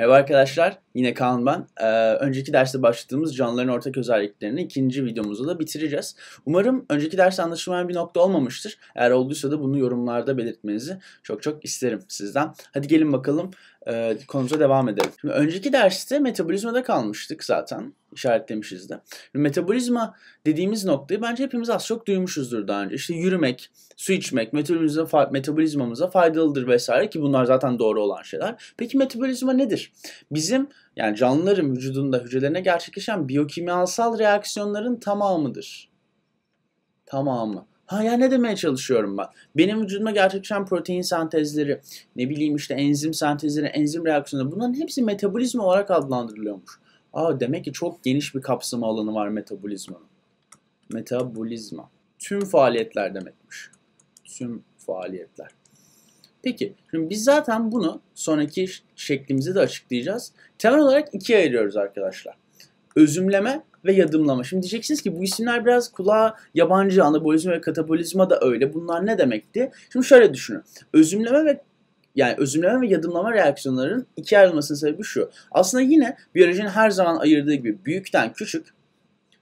Merhaba arkadaşlar. Yine Kaan ben. Ee, önceki derste başladığımız canlıların ortak özelliklerini ikinci videomuzda da bitireceğiz. Umarım önceki ders anlaşılmayan bir nokta olmamıştır. Eğer olduysa da bunu yorumlarda belirtmenizi çok çok isterim sizden. Hadi gelin bakalım e, konumuza devam edelim. Şimdi önceki derste metabolizmada kalmıştık zaten. İşaretlemişiz de. Şimdi metabolizma dediğimiz noktayı bence hepimiz az çok duymuşuzdur daha önce. İşte yürümek, su içmek, metabolizma, metabolizmamıza faydalıdır vesaire ki bunlar zaten doğru olan şeyler. Peki metabolizma nedir? Bizim yani canlıların vücudunda hücrelerine gerçekleşen biyokimyasal reaksiyonların tamamıdır. Tamamı. Ha ya ne demeye çalışıyorum ben? Benim vücuduma gerçekleşen protein sentezleri, ne bileyim işte enzim sentezleri, enzim reaksiyonları bunların hepsi metabolizma olarak adlandırılıyormuş. Aa demek ki çok geniş bir kapsama alanı var metabolizmanın. Metabolizma. Tüm faaliyetler demekmiş. Tüm faaliyetler. Peki şimdi biz zaten bunu sonraki şeklimizi de açıklayacağız. Temel olarak ikiye ayırıyoruz arkadaşlar. Özümleme ve yadımlama. Şimdi diyeceksiniz ki bu isimler biraz kulağa yabancı. Anabolizma ve katabolizma da öyle. Bunlar ne demekti? Şimdi şöyle düşünün. Özümleme ve yani özümleme ve yadımlama reaksiyonlarının ikiye ayrılmasının sebebi şu. Aslında yine biyolojinin her zaman ayırdığı gibi büyükten küçük,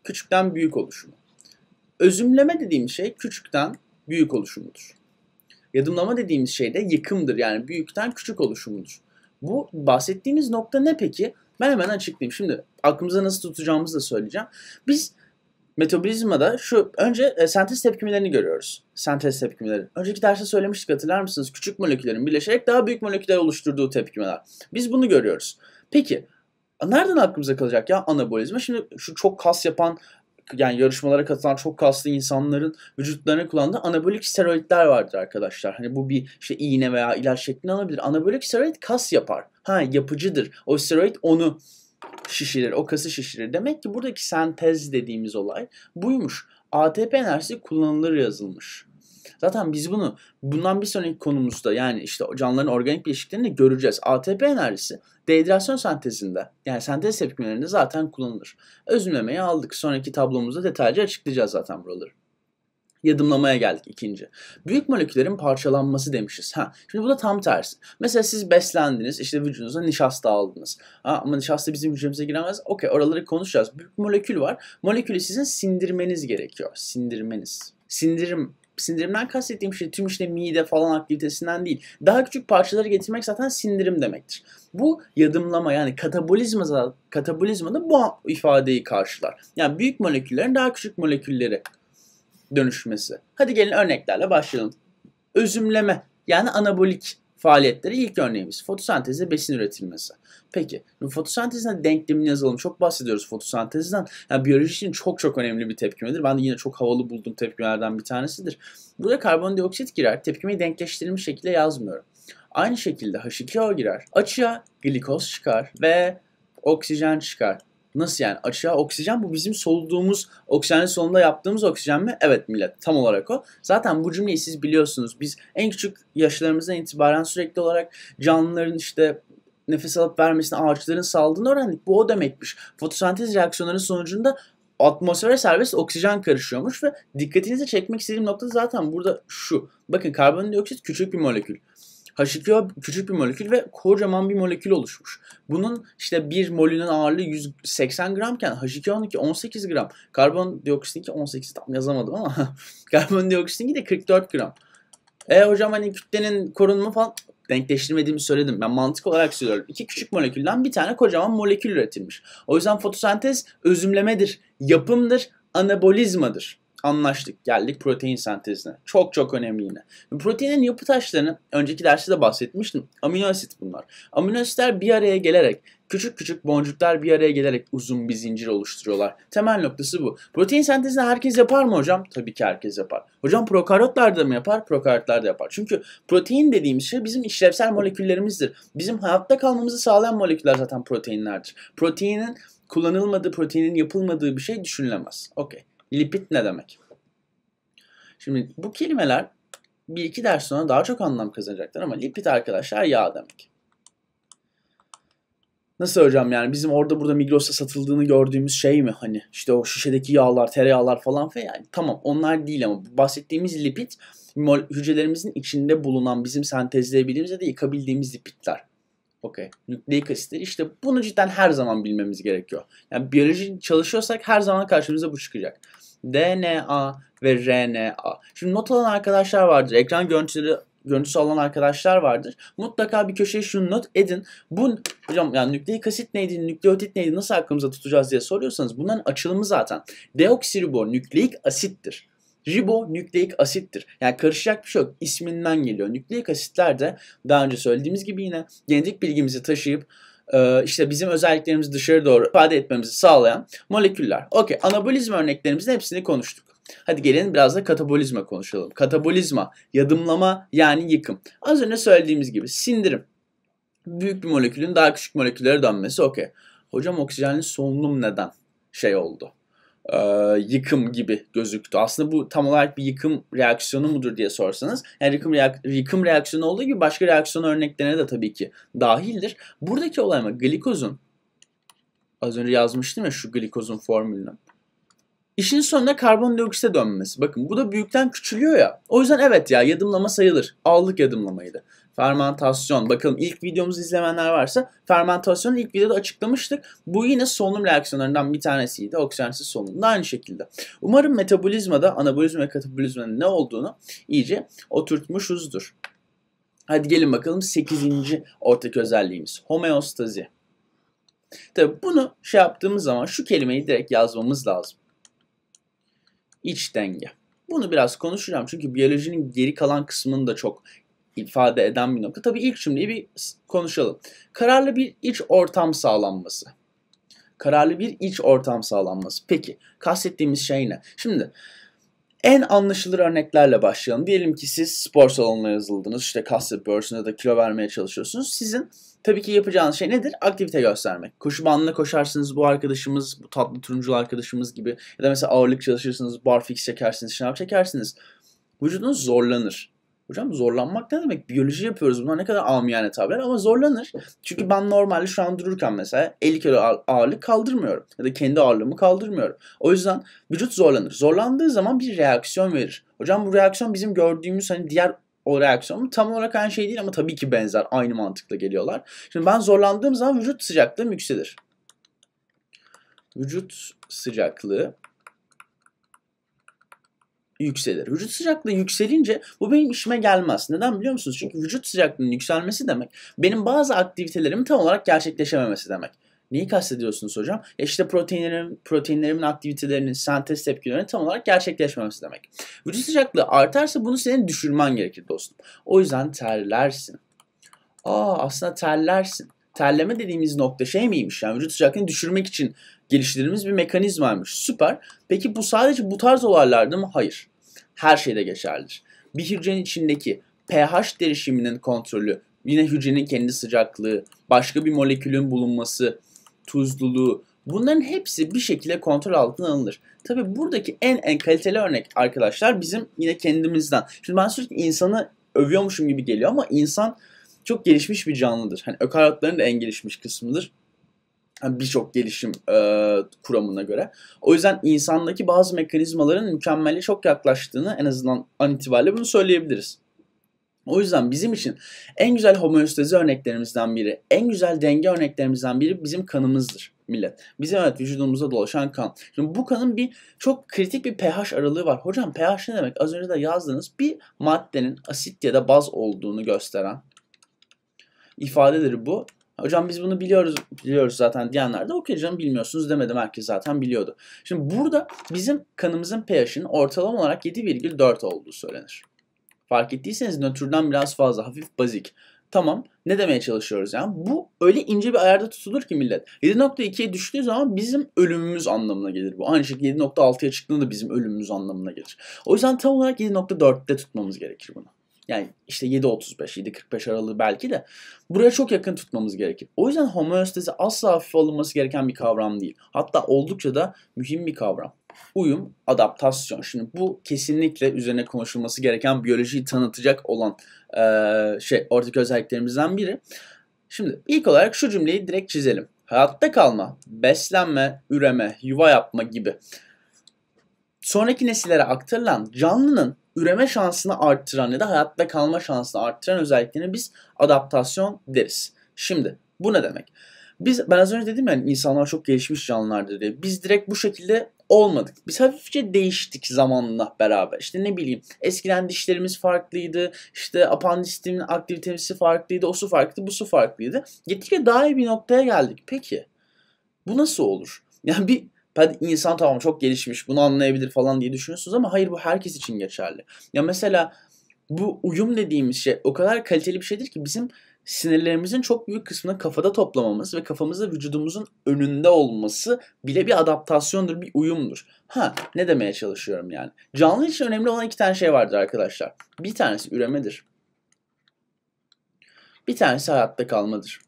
küçükten büyük oluşumu. Özümleme dediğim şey küçükten büyük oluşumudur. Yadımlama dediğimiz şey de yıkımdır yani büyükten küçük oluşumudur. Bu bahsettiğimiz nokta ne peki? Ben hemen açıklayayım. Şimdi aklımıza nasıl tutacağımızı da söyleyeceğim. Biz metabolizmada şu önce e, sentez tepkimelerini görüyoruz. Sentez tepkimeleri. Önceki derste söylemiştik hatırlar mısınız? Küçük moleküllerin birleşerek daha büyük moleküller oluşturduğu tepkimeler. Biz bunu görüyoruz. Peki nereden aklımıza kalacak ya anabolizma? Şimdi şu çok kas yapan yani yarışmalara katılan çok kaslı insanların vücutlarına kullandığı anabolik steroidler vardır arkadaşlar. Hani bu bir işte iğne veya ilaç şeklinde alabilir. Anabolik steroid kas yapar. Ha yapıcıdır. O steroid onu şişirir, o kası şişirir. Demek ki buradaki sentez dediğimiz olay buymuş. ATP enerjisi kullanılır yazılmış. Zaten biz bunu bundan bir sonraki konumuzda yani işte canlıların organik bileşiklerinde göreceğiz. ATP enerjisi dehidrasyon sentezinde yani sentez tepkimelerinde zaten kullanılır. Özümlemeyi aldık. Sonraki tablomuzda detaylıca açıklayacağız zaten buraları. Yadımlamaya geldik ikinci. Büyük moleküllerin parçalanması demişiz. Ha, şimdi bu da tam tersi. Mesela siz beslendiniz, işte vücudunuza nişasta aldınız. Ha, ama nişasta bizim vücudumuza giremez. Okey, oraları konuşacağız. Büyük molekül var. Molekülü sizin sindirmeniz gerekiyor. Sindirmeniz. Sindirim sindirimden kastettiğim şey tüm işte mide falan aktivitesinden değil. Daha küçük parçaları getirmek zaten sindirim demektir. Bu yadımlama yani katabolizma, katabolizma da bu ifadeyi karşılar. Yani büyük moleküllerin daha küçük moleküllere dönüşmesi. Hadi gelin örneklerle başlayalım. Özümleme yani anabolik faaliyetleri ilk örneğimiz. Fotosentezde besin üretilmesi. Peki fotosentezden denklemini yazalım. Çok bahsediyoruz fotosentezden. Yani biyoloji için çok çok önemli bir tepkimedir. Ben de yine çok havalı bulduğum tepkimelerden bir tanesidir. Buraya karbondioksit girer. Tepkimeyi denkleştirilmiş şekilde yazmıyorum. Aynı şekilde H2O girer. Açığa glikoz çıkar ve oksijen çıkar. Nasıl yani? Açığa oksijen bu bizim soluduğumuz oksijenin solunda yaptığımız oksijen mi? Evet millet tam olarak o. Zaten bu cümleyi siz biliyorsunuz. Biz en küçük yaşlarımızdan itibaren sürekli olarak canlıların işte nefes alıp vermesini ağaçların saldığını öğrendik. Bu o demekmiş. Fotosentez reaksiyonlarının sonucunda atmosfere serbest oksijen karışıyormuş ve dikkatinizi çekmek istediğim nokta zaten burada şu. Bakın karbondioksit küçük bir molekül. H2O küçük bir molekül ve kocaman bir molekül oluşmuş. Bunun işte bir molünün ağırlığı 180 gramken H2O'nunki 18 gram. ki 18 tam yazamadım ama ki de 44 gram. E hocam hani kütlenin korunumu falan denkleştirmediğimi söyledim. Ben mantık olarak söylüyorum. İki küçük molekülden bir tane kocaman molekül üretilmiş. O yüzden fotosentez özümlemedir, yapımdır, anabolizmadır anlaştık. Geldik protein sentezine. Çok çok önemli yine. Proteinin yapı taşlarını önceki derste de bahsetmiştim. Amino asit bunlar. Amino asitler bir araya gelerek küçük küçük boncuklar bir araya gelerek uzun bir zincir oluşturuyorlar. Temel noktası bu. Protein sentezini herkes yapar mı hocam? Tabii ki herkes yapar. Hocam prokaryotlar da mı yapar? Prokaryotlar da yapar. Çünkü protein dediğimiz şey bizim işlevsel moleküllerimizdir. Bizim hayatta kalmamızı sağlayan moleküller zaten proteinlerdir. Proteinin kullanılmadığı, proteinin yapılmadığı bir şey düşünülemez. Okey. Lipid ne demek? Şimdi bu kelimeler bir iki ders sonra daha çok anlam kazanacaklar ama lipid arkadaşlar yağ demek. Nasıl hocam yani bizim orada burada Migros'ta satıldığını gördüğümüz şey mi? Hani işte o şişedeki yağlar, tereyağlar falan falan yani tamam onlar değil ama bahsettiğimiz lipid hücrelerimizin içinde bulunan bizim sentezleyebildiğimiz ya da yıkabildiğimiz lipidler. Okey. Nükleik asitler. İşte bunu cidden her zaman bilmemiz gerekiyor. Yani biyoloji çalışıyorsak her zaman karşımıza bu çıkacak. DNA ve RNA. Şimdi not alan arkadaşlar vardır. Ekran görüntüleri görüntüsü alan arkadaşlar vardır. Mutlaka bir köşeye şunu not edin. Bu hocam yani nükleik asit neydi, nükleotit neydi, nasıl aklımıza tutacağız diye soruyorsanız bunların açılımı zaten deoksiribo nükleik asittir. Ribo nükleik asittir. Yani karışacak bir şey yok. İsminden geliyor. Nükleik asitler de daha önce söylediğimiz gibi yine genetik bilgimizi taşıyıp e, işte bizim özelliklerimizi dışarı doğru ifade etmemizi sağlayan moleküller. Okey anabolizm örneklerimizin hepsini konuştuk. Hadi gelin biraz da katabolizma konuşalım. Katabolizma, yadımlama yani yıkım. Az önce söylediğimiz gibi sindirim. Büyük bir molekülün daha küçük moleküllere dönmesi okey. Hocam oksijenli solunum neden şey oldu? e, yıkım gibi gözüktü. Aslında bu tam olarak bir yıkım reaksiyonu mudur diye sorsanız. Yani yıkım, reak yıkım reaksiyonu olduğu gibi başka reaksiyon örneklerine de tabii ki dahildir. Buradaki olay mı? Glikozun. Az önce yazmıştım ya şu glikozun formülünü. İşin sonunda karbondioksit dönmesi. Bakın bu da büyükten küçülüyor ya. O yüzden evet ya yadımlama sayılır. Aldık yadımlamayı da. Fermentasyon. Bakalım ilk videomuzu izlemenler varsa fermentasyonu ilk videoda açıklamıştık. Bu yine solunum reaksiyonlarından bir tanesiydi. Oksijensiz solunum aynı şekilde. Umarım metabolizmada anabolizm ve katabolizmanın ne olduğunu iyice oturtmuşuzdur. Hadi gelin bakalım 8. ortak özelliğimiz homeostazi. Tabi bunu şey yaptığımız zaman şu kelimeyi direkt yazmamız lazım. İç denge. Bunu biraz konuşacağım çünkü biyolojinin geri kalan kısmını da çok ifade eden bir nokta. Tabii ilk cümleyi bir konuşalım. Kararlı bir iç ortam sağlanması. Kararlı bir iç ortam sağlanması. Peki kastettiğimiz şey ne? Şimdi en anlaşılır örneklerle başlayalım. Diyelim ki siz spor salonuna yazıldınız. İşte kas yapıyorsunuz ya da kilo vermeye çalışıyorsunuz. Sizin tabii ki yapacağınız şey nedir? Aktivite göstermek. Koşu bandına koşarsınız bu arkadaşımız, bu tatlı turunculu arkadaşımız gibi. Ya da mesela ağırlık çalışırsınız, barfix çekersiniz, şınav çekersiniz. Vücudunuz zorlanır. Hocam zorlanmak ne demek? Biyoloji yapıyoruz. Bunlar ne kadar amiyane tabirler ama zorlanır. Çünkü ben normalde şu an dururken mesela 50 kilo ağırlık kaldırmıyorum. Ya da kendi ağırlığımı kaldırmıyorum. O yüzden vücut zorlanır. Zorlandığı zaman bir reaksiyon verir. Hocam bu reaksiyon bizim gördüğümüz hani diğer o reaksiyon tam olarak aynı şey değil ama tabii ki benzer. Aynı mantıkla geliyorlar. Şimdi ben zorlandığım zaman vücut sıcaklığım yükselir. Vücut sıcaklığı yükselir. Vücut sıcaklığı yükselince bu benim işime gelmez. Neden biliyor musunuz? Çünkü vücut sıcaklığının yükselmesi demek benim bazı aktivitelerimin tam olarak gerçekleşememesi demek. Neyi kastediyorsunuz hocam? E işte proteinlerim, proteinlerimin aktivitelerinin sentez tepkilerinin tam olarak gerçekleşmemesi demek. Vücut sıcaklığı artarsa bunu senin düşürmen gerekir dostum. O yüzden terlersin. Aa aslında terlersin. Terleme dediğimiz nokta şey miymiş yani vücut sıcaklığını düşürmek için geliştirdiğimiz bir mekanizmaymış. Süper. Peki bu sadece bu tarz olaylarda mı? Hayır. Her şeyde geçerlidir. Bir hücrenin içindeki pH değişiminin kontrolü, yine hücrenin kendi sıcaklığı, başka bir molekülün bulunması, tuzluluğu, Bunların hepsi bir şekilde kontrol altına alınır. Tabi buradaki en en kaliteli örnek arkadaşlar bizim yine kendimizden. Şimdi ben sürekli insanı övüyormuşum gibi geliyor ama insan çok gelişmiş bir canlıdır. Hani ökaryotların da en gelişmiş kısmıdır birçok gelişim e, kuramına göre. O yüzden insandaki bazı mekanizmaların mükemmele çok yaklaştığını en azından an itibariyle bunu söyleyebiliriz. O yüzden bizim için en güzel homeostezi örneklerimizden biri, en güzel denge örneklerimizden biri bizim kanımızdır millet. Bizim evet vücudumuzda dolaşan kan. Şimdi bu kanın bir çok kritik bir pH aralığı var. Hocam pH ne demek? Az önce de yazdığınız bir maddenin asit ya da baz olduğunu gösteren ifadedir bu. Hocam biz bunu biliyoruz biliyoruz zaten diyenler de okey canım bilmiyorsunuz demedim herkes zaten biliyordu. Şimdi burada bizim kanımızın pH'in ortalama olarak 7,4 olduğu söylenir. Fark ettiyseniz nötrden biraz fazla hafif bazik. Tamam ne demeye çalışıyoruz yani? Bu öyle ince bir ayarda tutulur ki millet. 7.2'ye düştüğü zaman bizim ölümümüz anlamına gelir bu. Aynı şekilde 7.6'ya çıktığında da bizim ölümümüz anlamına gelir. O yüzden tam olarak 7.4'te tutmamız gerekir bunu. Yani işte 7.35, 7.45 aralığı belki de buraya çok yakın tutmamız gerekir. O yüzden homeostezi asla hafife alınması gereken bir kavram değil. Hatta oldukça da mühim bir kavram. Uyum, adaptasyon. Şimdi bu kesinlikle üzerine konuşulması gereken biyolojiyi tanıtacak olan e, şey ortak özelliklerimizden biri. Şimdi ilk olarak şu cümleyi direkt çizelim. Hayatta kalma, beslenme, üreme, yuva yapma gibi sonraki nesillere aktarılan canlının üreme şansını arttıran ya da hayatta kalma şansını arttıran özelliklerini biz adaptasyon deriz. Şimdi bu ne demek? Biz ben az önce dedim ya yani insanlar çok gelişmiş canlılardır diye. Biz direkt bu şekilde olmadık. Biz hafifçe değiştik zamanla beraber. İşte ne bileyim eskiden dişlerimiz farklıydı. İşte apandisitin aktivitesi farklıydı. O su farklıydı, bu su farklıydı. Gittikçe daha iyi bir noktaya geldik. Peki bu nasıl olur? Yani bir hadi insan tamam çok gelişmiş bunu anlayabilir falan diye düşünüyorsunuz ama hayır bu herkes için geçerli. Ya mesela bu uyum dediğimiz şey o kadar kaliteli bir şeydir ki bizim sinirlerimizin çok büyük kısmını kafada toplamamız ve kafamızda vücudumuzun önünde olması bile bir adaptasyondur, bir uyumdur. Ha ne demeye çalışıyorum yani? Canlı için önemli olan iki tane şey vardır arkadaşlar. Bir tanesi üremedir. Bir tanesi hayatta kalmadır.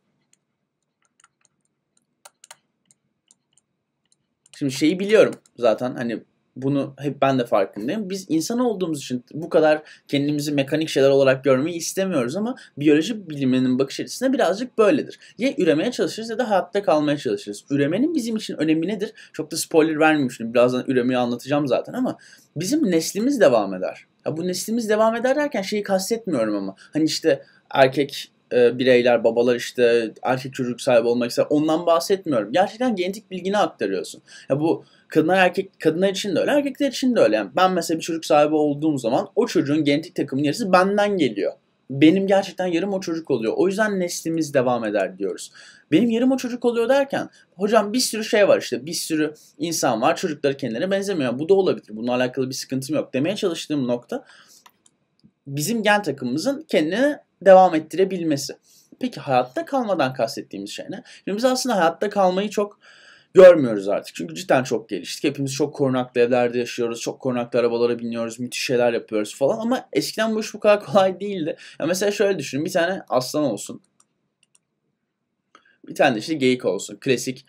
Şimdi şeyi biliyorum zaten hani bunu hep ben de farkındayım. Biz insan olduğumuz için bu kadar kendimizi mekanik şeyler olarak görmeyi istemiyoruz ama biyoloji biliminin bakış açısına birazcık böyledir. Ya üremeye çalışırız ya da hayatta kalmaya çalışırız. Üremenin bizim için önemi nedir? Çok da spoiler vermemiştim. Birazdan üremeyi anlatacağım zaten ama bizim neslimiz devam eder. Ya bu neslimiz devam eder derken şeyi kastetmiyorum ama. Hani işte erkek e, bireyler, babalar işte erkek çocuk sahibi olmak ister. Ondan bahsetmiyorum. Gerçekten genetik bilgini aktarıyorsun. Ya bu kadınlar erkek kadınlar için de öyle, erkekler için de öyle. Yani ben mesela bir çocuk sahibi olduğum zaman o çocuğun genetik takımının yarısı benden geliyor. Benim gerçekten yarım o çocuk oluyor. O yüzden neslimiz devam eder diyoruz. Benim yarım o çocuk oluyor derken hocam bir sürü şey var işte bir sürü insan var çocukları kendine benzemiyor. Bu da olabilir. Bununla alakalı bir sıkıntım yok. Demeye çalıştığım nokta bizim gen takımımızın kendine devam ettirebilmesi. Peki hayatta kalmadan kastettiğimiz şey ne? Şimdi biz aslında hayatta kalmayı çok görmüyoruz artık. Çünkü cidden çok geliştik. Hepimiz çok korunaklı evlerde yaşıyoruz. Çok korunaklı arabalara biniyoruz. Müthiş şeyler yapıyoruz falan. Ama eskiden bu iş bu kadar kolay değildi. Ya mesela şöyle düşünün. Bir tane aslan olsun. Bir tane de işte geyik olsun. Klasik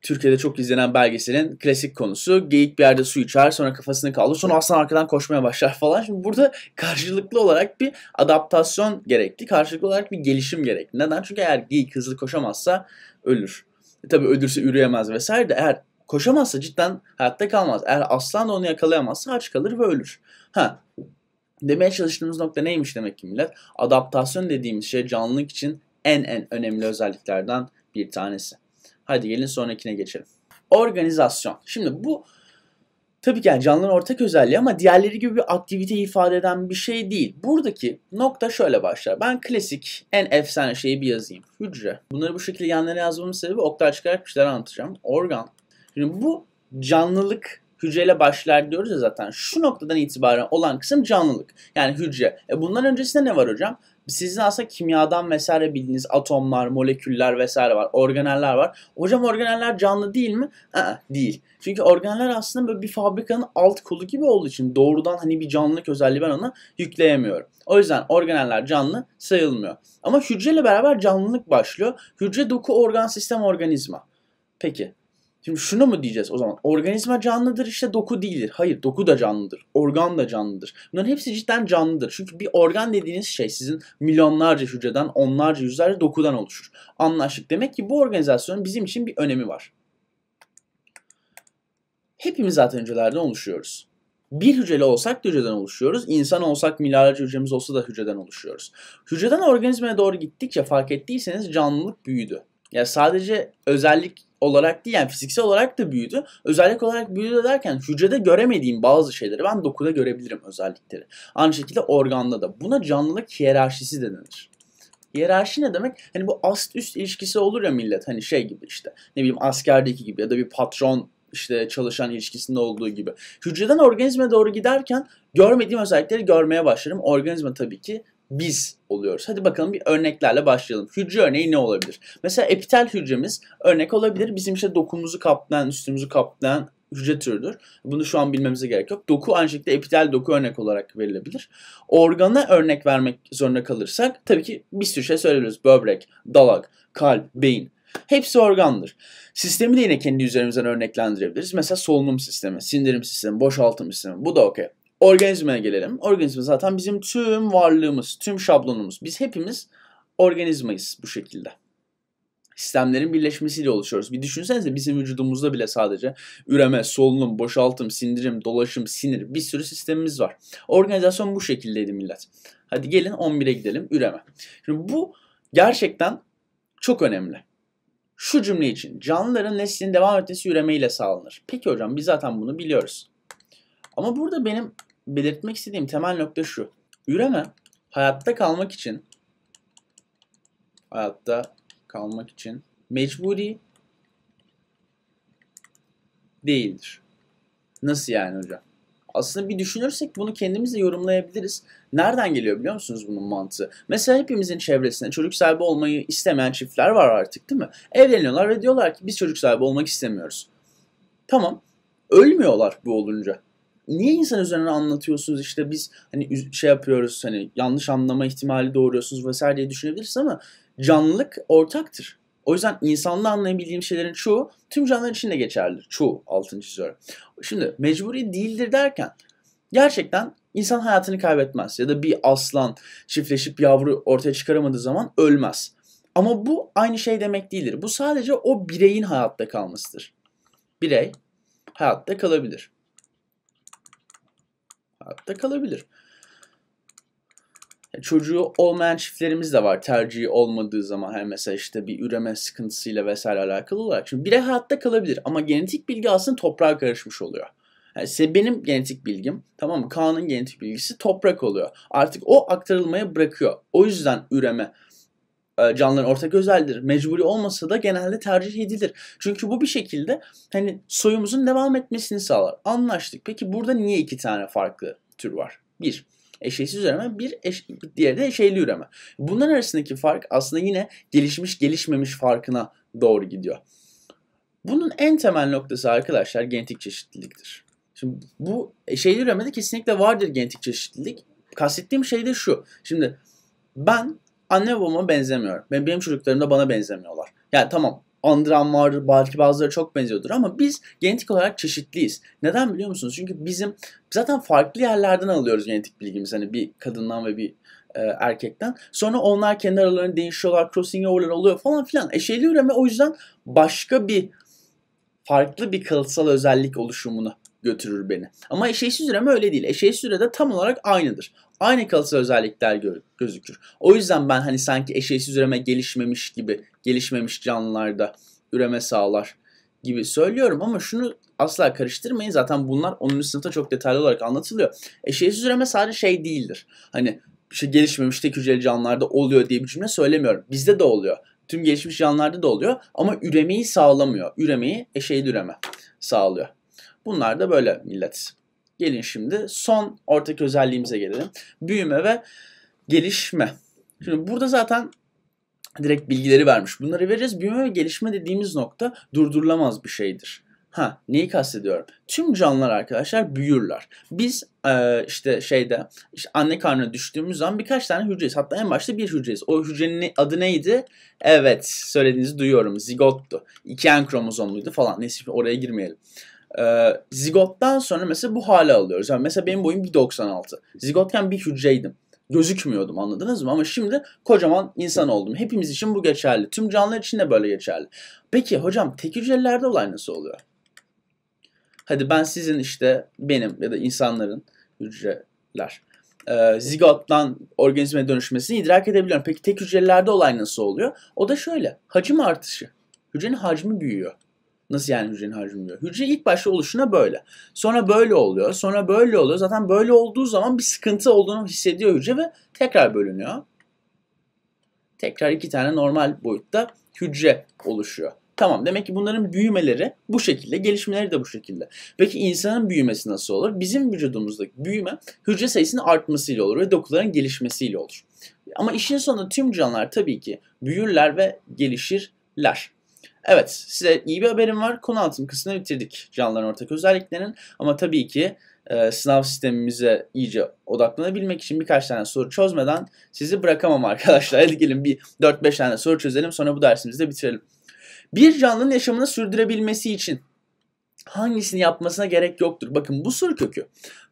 Türkiye'de çok izlenen belgeselin klasik konusu. Geyik bir yerde su içer, sonra kafasını kaldırır, sonra aslan arkadan koşmaya başlar falan. Şimdi burada karşılıklı olarak bir adaptasyon gerekli, karşılıklı olarak bir gelişim gerekli. Neden? Çünkü eğer geyik hızlı koşamazsa ölür. E tabii ölürse üreyemez vesaire de eğer koşamazsa cidden hayatta kalmaz. Eğer aslan da onu yakalayamazsa aç kalır ve ölür. Ha, demeye çalıştığımız nokta neymiş demek ki millet? Adaptasyon dediğimiz şey canlılık için en en önemli özelliklerden bir tanesi. Hadi gelin sonrakine geçelim. Organizasyon. Şimdi bu tabii ki yani canlıların ortak özelliği ama diğerleri gibi bir aktivite ifade eden bir şey değil. Buradaki nokta şöyle başlar. Ben klasik en efsane şeyi bir yazayım. Hücre. Bunları bu şekilde yanlara yazmamın sebebi oklar çıkarak bir şeyler anlatacağım. Organ. Şimdi bu canlılık hücreyle başlar diyoruz ya zaten. Şu noktadan itibaren olan kısım canlılık. Yani hücre. E bundan öncesinde ne var hocam? sizin aslında kimyadan vesaire bildiğiniz atomlar, moleküller vesaire var. Organeller var. Hocam organeller canlı değil mi? Aa, değil. Çünkü organeller aslında böyle bir fabrikanın alt kolu gibi olduğu için doğrudan hani bir canlılık özelliği ben ona yükleyemiyorum. O yüzden organeller canlı sayılmıyor. Ama hücreyle beraber canlılık başlıyor. Hücre doku organ sistem organizma. Peki Şimdi şunu mu diyeceğiz o zaman? Organizma canlıdır işte doku değildir. Hayır doku da canlıdır. Organ da canlıdır. Bunların hepsi cidden canlıdır. Çünkü bir organ dediğiniz şey sizin milyonlarca hücreden, onlarca yüzlerce dokudan oluşur. Anlaştık. Demek ki bu organizasyonun bizim için bir önemi var. Hepimiz zaten hücrelerden oluşuyoruz. Bir hücreli olsak da hücreden oluşuyoruz. İnsan olsak milyarlarca hücremiz olsa da hücreden oluşuyoruz. Hücreden organizmaya doğru gittikçe fark ettiyseniz canlılık büyüdü. Yani sadece özellik olarak değil yani fiziksel olarak da büyüdü. Özellik olarak büyüdü derken hücrede göremediğim bazı şeyleri ben dokuda görebilirim özellikleri. Aynı şekilde organda da. Buna canlılık hiyerarşisi de denir. Hiyerarşi ne demek? Hani bu ast üst ilişkisi olur ya millet hani şey gibi işte ne bileyim askerdeki gibi ya da bir patron işte çalışan ilişkisinde olduğu gibi. Hücreden organizma doğru giderken görmediğim özellikleri görmeye başlarım. Organizma tabii ki biz oluyoruz. Hadi bakalım bir örneklerle başlayalım. Hücre örneği ne olabilir? Mesela epitel hücremiz örnek olabilir. Bizim işte dokumuzu kaplayan, üstümüzü kaplayan hücre türüdür. Bunu şu an bilmemize gerek yok. Doku aynı şekilde epitel doku örnek olarak verilebilir. Organa örnek vermek zorunda kalırsak tabii ki bir sürü şey söyleyebiliriz. Böbrek, dalak, kalp, beyin. Hepsi organdır. Sistemi de yine kendi üzerimizden örneklendirebiliriz. Mesela solunum sistemi, sindirim sistemi, boşaltım sistemi. Bu da okey. Organizmaya gelelim. Organizma zaten bizim tüm varlığımız, tüm şablonumuz. Biz hepimiz organizmayız bu şekilde. Sistemlerin birleşmesiyle oluşuyoruz. Bir düşünsenize bizim vücudumuzda bile sadece üreme, solunum, boşaltım, sindirim, dolaşım, sinir bir sürü sistemimiz var. Organizasyon bu şekildeydi millet. Hadi gelin 11'e gidelim üreme. Şimdi bu gerçekten çok önemli. Şu cümle için canlıların neslinin devam etmesi üremeyle sağlanır. Peki hocam biz zaten bunu biliyoruz. Ama burada benim belirtmek istediğim temel nokta şu. Üreme hayatta kalmak için hayatta kalmak için mecburi değildir. Nasıl yani hocam? Aslında bir düşünürsek bunu kendimiz de yorumlayabiliriz. Nereden geliyor biliyor musunuz bunun mantığı? Mesela hepimizin çevresinde çocuk sahibi olmayı istemeyen çiftler var artık değil mi? Evleniyorlar ve diyorlar ki biz çocuk sahibi olmak istemiyoruz. Tamam. Ölmüyorlar bu olunca niye insan üzerine anlatıyorsunuz işte biz hani şey yapıyoruz hani yanlış anlama ihtimali doğuruyorsunuz vesaire diye düşünebilirsin ama canlılık ortaktır. O yüzden insanla anlayabildiğim şeylerin çoğu tüm canlılar için de geçerlidir. Çoğu altını çiziyorum. Şimdi mecburi değildir derken gerçekten insan hayatını kaybetmez ya da bir aslan çiftleşip yavru ortaya çıkaramadığı zaman ölmez. Ama bu aynı şey demek değildir. Bu sadece o bireyin hayatta kalmasıdır. Birey hayatta kalabilir da kalabilir. Çocuğu olmayan çiftlerimiz de var tercihi olmadığı zaman her hani mesela işte bir üreme sıkıntısıyla vesaire alakalı olarak. Şimdi birey hayatta kalabilir ama genetik bilgi aslında toprağa karışmış oluyor. Yani benim genetik bilgim tamam mı? Kaan'ın genetik bilgisi toprak oluyor. Artık o aktarılmaya bırakıyor. O yüzden üreme e, canlıların ortak özeldir. Mecburi olmasa da genelde tercih edilir. Çünkü bu bir şekilde hani soyumuzun devam etmesini sağlar. Anlaştık. Peki burada niye iki tane farklı tür var? Bir, eşeysiz üreme, bir eş, diğeri de eşeyli üreme. Bunların arasındaki fark aslında yine gelişmiş gelişmemiş farkına doğru gidiyor. Bunun en temel noktası arkadaşlar genetik çeşitliliktir. Şimdi bu eşeyli üremede kesinlikle vardır genetik çeşitlilik. Kastettiğim şey de şu. Şimdi ben anne babama benzemiyorum. Benim, benim çocuklarım da bana benzemiyorlar. Yani tamam andıran var belki bazıları çok benziyordur ama biz genetik olarak çeşitliyiz. Neden biliyor musunuz? Çünkü bizim zaten farklı yerlerden alıyoruz genetik bilgimizi. Hani bir kadından ve bir e, erkekten. Sonra onlar kendi aralarını değişiyorlar, crossing over'lar oluyor falan filan. Eşeyli üreme o yüzden başka bir farklı bir kalıtsal özellik oluşumunu götürür beni. Ama eşeğsiz üreme öyle değil. Eşeğsiz üreme tam olarak aynıdır aynı kalıtsal özellikler gö- gözükür. O yüzden ben hani sanki eşeğsiz üreme gelişmemiş gibi, gelişmemiş canlılarda üreme sağlar gibi söylüyorum ama şunu asla karıştırmayın. Zaten bunlar 10. sınıfta çok detaylı olarak anlatılıyor. Eşeğsiz üreme sadece şey değildir. Hani şey gelişmemiş tek hücreli canlılarda oluyor diye bir cümle söylemiyorum. Bizde de oluyor. Tüm gelişmiş canlılarda da oluyor ama üremeyi sağlamıyor. Üremeyi eşeğli üreme sağlıyor. Bunlar da böyle millet. Gelin şimdi son ortak özelliğimize gelelim. Büyüme ve gelişme. Şimdi burada zaten direkt bilgileri vermiş. Bunları veririz. Büyüme ve gelişme dediğimiz nokta durdurulamaz bir şeydir. Ha neyi kastediyorum? Tüm canlılar arkadaşlar büyürler. Biz e, işte şeyde işte anne karnına düştüğümüz zaman birkaç tane hücreyiz. Hatta en başta bir hücreyiz. O hücrenin adı neydi? Evet söylediğinizi duyuyorum. Zigottu. İki en kromozomluydu falan. Neyse oraya girmeyelim e, zigottan sonra mesela bu hale alıyoruz. Yani mesela benim boyum 1.96. Zigotken bir hücreydim. Gözükmüyordum anladınız mı? Ama şimdi kocaman insan oldum. Hepimiz için bu geçerli. Tüm canlılar için de böyle geçerli. Peki hocam tek hücrelerde olay nasıl oluyor? Hadi ben sizin işte benim ya da insanların hücreler e, zigottan organizmaya dönüşmesini idrak edebiliyorum. Peki tek hücrelerde olay nasıl oluyor? O da şöyle. Hacim artışı. Hücrenin hacmi büyüyor. Nasıl yani hücrenin hacmi diyor. Hücre ilk başta oluşuna böyle. Sonra böyle oluyor. Sonra böyle oluyor. Zaten böyle olduğu zaman bir sıkıntı olduğunu hissediyor hücre ve tekrar bölünüyor. Tekrar iki tane normal boyutta hücre oluşuyor. Tamam demek ki bunların büyümeleri bu şekilde, gelişmeleri de bu şekilde. Peki insanın büyümesi nasıl olur? Bizim vücudumuzdaki büyüme hücre sayısının artmasıyla olur ve dokuların gelişmesiyle olur. Ama işin sonunda tüm canlılar tabii ki büyürler ve gelişirler. Evet size iyi bir haberim var. Konu anlatım kısmını bitirdik canlıların ortak özelliklerinin. Ama tabii ki e, sınav sistemimize iyice odaklanabilmek için birkaç tane soru çözmeden sizi bırakamam arkadaşlar. Hadi gelin bir 4-5 tane soru çözelim sonra bu dersimizi de bitirelim. Bir canlının yaşamını sürdürebilmesi için hangisini yapmasına gerek yoktur. Bakın bu soru kökü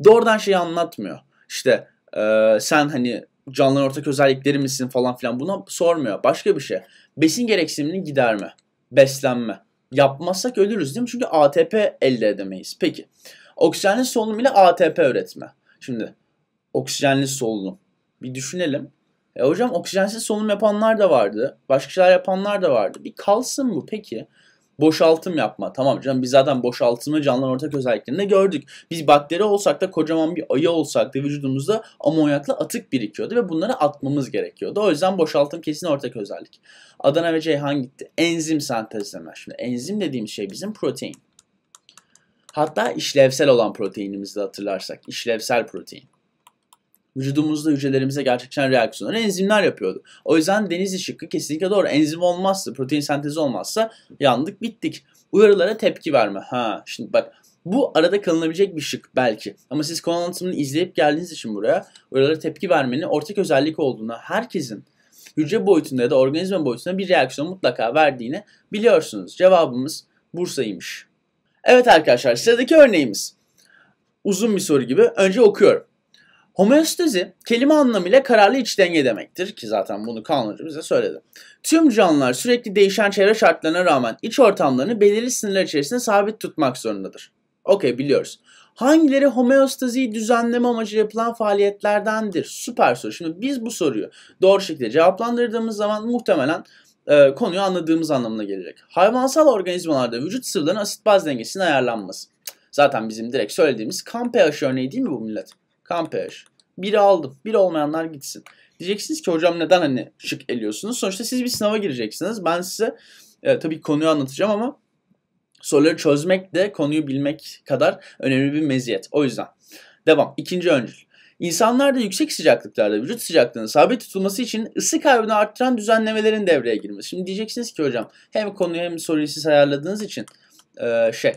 doğrudan şeyi anlatmıyor. İşte e, sen hani canlıların ortak özellikleri misin falan filan buna sormuyor. Başka bir şey. Besin gereksinimini giderme beslenme. Yapmazsak ölürüz değil mi? Çünkü ATP elde edemeyiz. Peki. Oksijenli solunum ile ATP üretme. Şimdi oksijenli solunum. Bir düşünelim. E hocam oksijensiz solunum yapanlar da vardı. Başka şeyler yapanlar da vardı. Bir kalsın bu peki boşaltım yapma. Tamam canım biz zaten boşaltımı canlıların ortak özelliklerinde gördük. Biz bakteri olsak da kocaman bir ayı olsak da vücudumuzda amonyakla atık birikiyordu ve bunları atmamız gerekiyordu. O yüzden boşaltım kesin ortak özellik. Adana ve Ceyhan gitti. Enzim sentezleme. Şimdi enzim dediğimiz şey bizim protein. Hatta işlevsel olan proteinimizi de hatırlarsak. işlevsel protein vücudumuzda hücrelerimize gerçekleşen reaksiyonları enzimler yapıyordu. O yüzden deniz şıkkı kesinlikle doğru. Enzim olmazsa, protein sentezi olmazsa yandık bittik. Uyarılara tepki verme. Ha şimdi bak bu arada kalınabilecek bir şık belki. Ama siz konu anlatımını izleyip geldiğiniz için buraya uyarılara tepki vermenin ortak özellik olduğuna herkesin hücre boyutunda ya da organizma boyutunda bir reaksiyon mutlaka verdiğini biliyorsunuz. Cevabımız Bursa'ymış. Evet arkadaşlar sıradaki örneğimiz. Uzun bir soru gibi. Önce okuyorum. Homeostazi kelime anlamıyla kararlı iç denge demektir ki zaten bunu kanuncu bize söyledi. Tüm canlılar sürekli değişen çevre şartlarına rağmen iç ortamlarını belirli sınırlar içerisinde sabit tutmak zorundadır. Okey biliyoruz. Hangileri homeostaziyi düzenleme amacı yapılan faaliyetlerdendir? Süper soru. Şimdi biz bu soruyu doğru şekilde cevaplandırdığımız zaman muhtemelen e, konuyu anladığımız anlamına gelecek. Hayvansal organizmalarda vücut sıvılarının asit baz dengesinin ayarlanması. Zaten bizim direkt söylediğimiz kan pH örneği değil mi bu millet? Kampeş. Biri aldım. Biri olmayanlar gitsin. Diyeceksiniz ki hocam neden hani şık eliyorsunuz? Sonuçta siz bir sınava gireceksiniz. Ben size e, tabii konuyu anlatacağım ama soruları çözmek de konuyu bilmek kadar önemli bir meziyet. O yüzden devam. İkinci öncül. da yüksek sıcaklıklarda vücut sıcaklığının sabit tutulması için ısı kaybını arttıran düzenlemelerin devreye girmesi. Şimdi diyeceksiniz ki hocam hem konuyu hem soruyu siz ayarladığınız için e, şey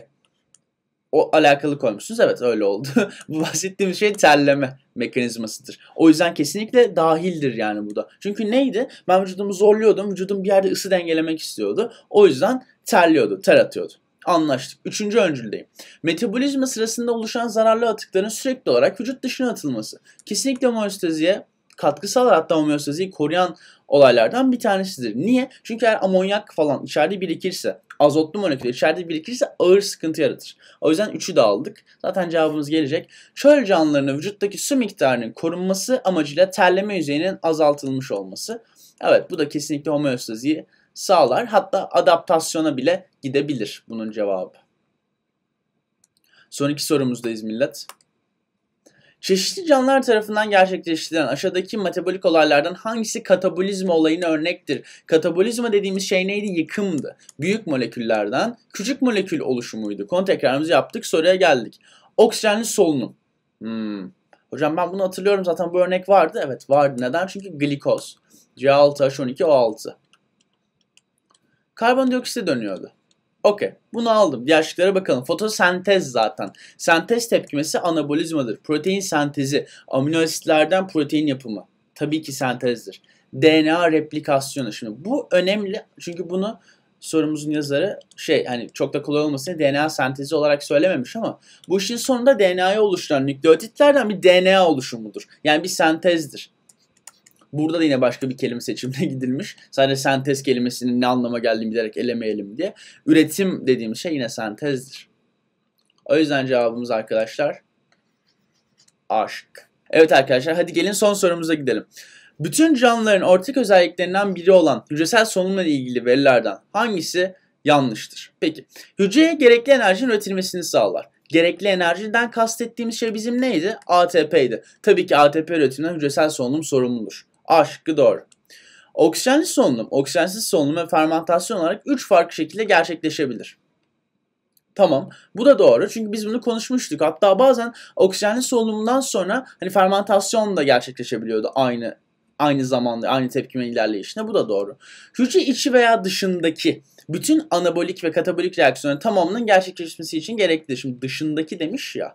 o alakalı koymuşsunuz. Evet öyle oldu. bu bahsettiğimiz şey terleme mekanizmasıdır. O yüzden kesinlikle dahildir yani bu da. Çünkü neydi? Ben vücudumu zorluyordum. Vücudum bir yerde ısı dengelemek istiyordu. O yüzden terliyordu, ter atıyordu. Anlaştık. Üçüncü öncüldeyim. Metabolizma sırasında oluşan zararlı atıkların sürekli olarak vücut dışına atılması. Kesinlikle homeostaziye katkı sağlar hatta homeostaziyi koruyan olaylardan bir tanesidir. Niye? Çünkü eğer amonyak falan içeride birikirse azotlu molekül içeride birikirse ağır sıkıntı yaratır. O yüzden 3'ü de aldık. Zaten cevabımız gelecek. Çöl canlılarının vücuttaki su miktarının korunması amacıyla terleme yüzeyinin azaltılmış olması. Evet bu da kesinlikle homeostaziyi sağlar. Hatta adaptasyona bile gidebilir bunun cevabı. Son iki sorumuzdayız millet. Çeşitli canlılar tarafından gerçekleştirilen aşağıdaki metabolik olaylardan hangisi katabolizma olayına örnektir? Katabolizma dediğimiz şey neydi? Yıkımdı. Büyük moleküllerden küçük molekül oluşumuydu. Konu tekrarımızı yaptık. Soruya geldik. Oksijenli solunum. Hmm. Hocam ben bunu hatırlıyorum zaten bu örnek vardı. Evet vardı. Neden? Çünkü glikoz. C6H12O6. Karbondioksite dönüyordu. Okey. Bunu aldım. Diğer şıklara bakalım. Fotosentez zaten. Sentez tepkimesi anabolizmadır. Protein sentezi. Amino asitlerden protein yapımı. Tabii ki sentezdir. DNA replikasyonu. Şimdi bu önemli. Çünkü bunu sorumuzun yazarı şey hani çok da kolay olmasın DNA sentezi olarak söylememiş ama bu işin sonunda DNA'yı oluşturan nükleotitlerden bir DNA oluşumudur. Yani bir sentezdir. Burada da yine başka bir kelime seçimine gidilmiş. Sadece sentez kelimesinin ne anlama geldiğini bilerek elemeyelim diye. Üretim dediğimiz şey yine sentezdir. O yüzden cevabımız arkadaşlar aşk. Evet arkadaşlar hadi gelin son sorumuza gidelim. Bütün canlıların ortak özelliklerinden biri olan hücresel solunumla ilgili verilerden hangisi yanlıştır? Peki hücreye gerekli enerjinin üretilmesini sağlar. Gerekli enerjiden kastettiğimiz şey bizim neydi? ATP'ydi. Tabii ki ATP üretiminden hücresel solunum sorumludur. Aşkı doğru. Oksijenli solunum, oksijensiz solunum ve fermentasyon olarak 3 farklı şekilde gerçekleşebilir. Tamam. Bu da doğru. Çünkü biz bunu konuşmuştuk. Hatta bazen oksijenli solunumdan sonra hani fermentasyon da gerçekleşebiliyordu aynı aynı zamanda aynı tepkime ilerleyişine. Bu da doğru. Hücre içi veya dışındaki bütün anabolik ve katabolik reaksiyonların tamamının gerçekleşmesi için gerekli Şimdi dışındaki demiş ya.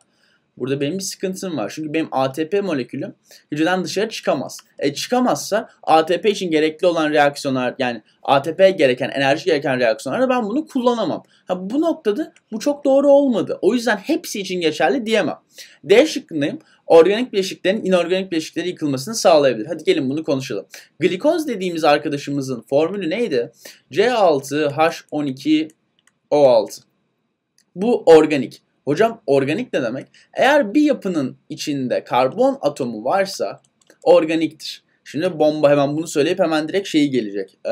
Burada benim bir sıkıntım var. Çünkü benim ATP molekülüm hücreden dışarı çıkamaz. E çıkamazsa ATP için gerekli olan reaksiyonlar yani ATP gereken, enerji gereken reaksiyonlarda ben bunu kullanamam. Ha, bu noktada bu çok doğru olmadı. O yüzden hepsi için geçerli diyemem. D şıkkındayım. Organik bileşiklerin inorganik bileşikleri yıkılmasını sağlayabilir. Hadi gelin bunu konuşalım. Glikoz dediğimiz arkadaşımızın formülü neydi? C6H12O6. Bu organik. Hocam organik ne demek? Eğer bir yapının içinde karbon atomu varsa organiktir. Şimdi bomba hemen bunu söyleyip hemen direkt şeyi gelecek. E,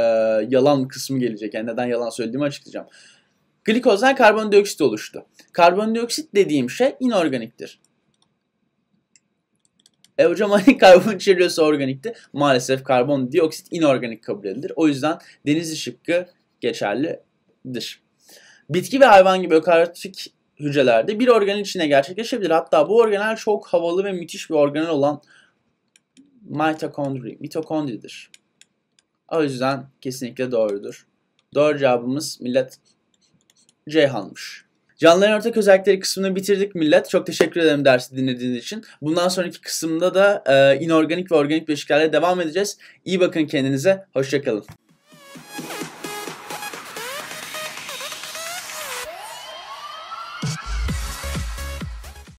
yalan kısmı gelecek. Yani neden yalan söylediğimi açıklayacağım. Glikozdan karbondioksit oluştu. Karbondioksit dediğim şey inorganiktir. E hocam hani karbon içeriyorsa organikti. Maalesef karbondioksit inorganik kabul edilir. O yüzden deniz şıkkı geçerlidir. Bitki ve hayvan gibi ökaryotik hücrelerde bir organel içinde gerçekleşebilir. Hatta bu organel çok havalı ve müthiş bir organel olan mitokondri, mitokondridir. O yüzden kesinlikle doğrudur. Doğru cevabımız millet Ceyhan'mış. Canlıların ortak özellikleri kısmını bitirdik millet. Çok teşekkür ederim dersi dinlediğiniz için. Bundan sonraki kısımda da e, inorganik ve organik bileşiklerle devam edeceğiz. İyi bakın kendinize. Hoşçakalın.